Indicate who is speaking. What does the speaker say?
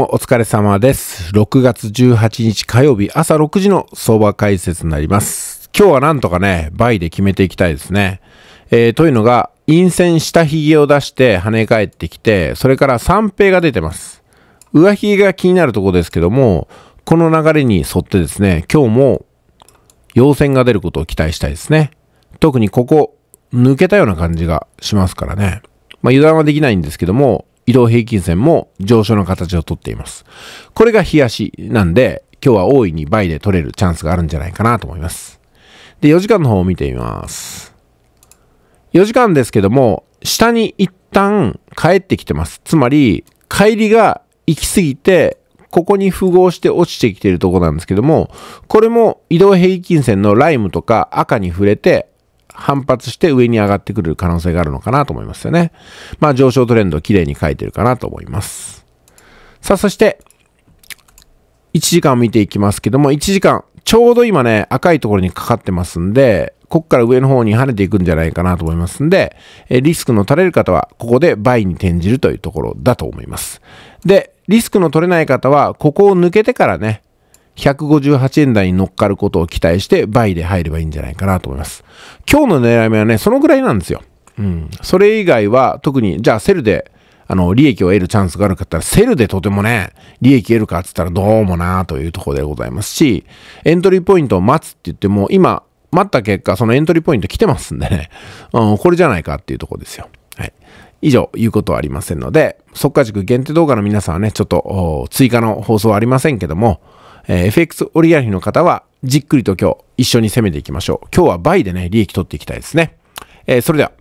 Speaker 1: お疲れ様です。6月18日火曜日朝6時の相場解説になります。今日はなんとかね、倍で決めていきたいですね。えー、というのが、陰線下髭を出して跳ね返ってきて、それから三平が出てます。上髭が気になるところですけども、この流れに沿ってですね、今日も陽線が出ることを期待したいですね。特にここ、抜けたような感じがしますからね。まあ油断はできないんですけども、移動平均線も上昇の形をとっています。これが冷やしなんで、今日は大いに倍で取れるチャンスがあるんじゃないかなと思います。で、4時間の方を見てみます。4時間ですけども、下に一旦帰ってきてます。つまり、帰りが行き過ぎて、ここに符合して落ちてきているとこなんですけども、これも移動平均線のライムとか赤に触れて反発して上に上がってくる可能性があるのかなと思いますよね。まあ上昇トレンドを綺麗に書いてるかなと思います。さあそして、1時間を見ていきますけども、1時間、ちょうど今ね、赤いところにかかってますんで、こっから上の方に跳ねていくんじゃないかなと思いますんで、リスクの取れる方は、ここで倍に転じるというところだと思います。で、リスクの取れない方は、ここを抜けてからね、158円台に乗っかることを期待して、倍で入ればいいんじゃないかなと思います。今日の狙い目はね、そのぐらいなんですよ。うん。それ以外は、特に、じゃあセルで、あの、利益を得るチャンスがあるかって言ったら、セルでとてもね、利益得るかって言ったらどうもなというところでございますし、エントリーポイントを待つって言っても、今、待った結果、そのエントリーポイント来てますんでね、うん、これじゃないかっていうとこですよ。はい。以上、言うことはありませんので、即化塾限定動画の皆さんはね、ちょっと、追加の放送はありませんけども、えー、FX 折り上げの方はじっくりと今日一緒に攻めていきましょう。今日は倍でね、利益取っていきたいですね。えー、それでは。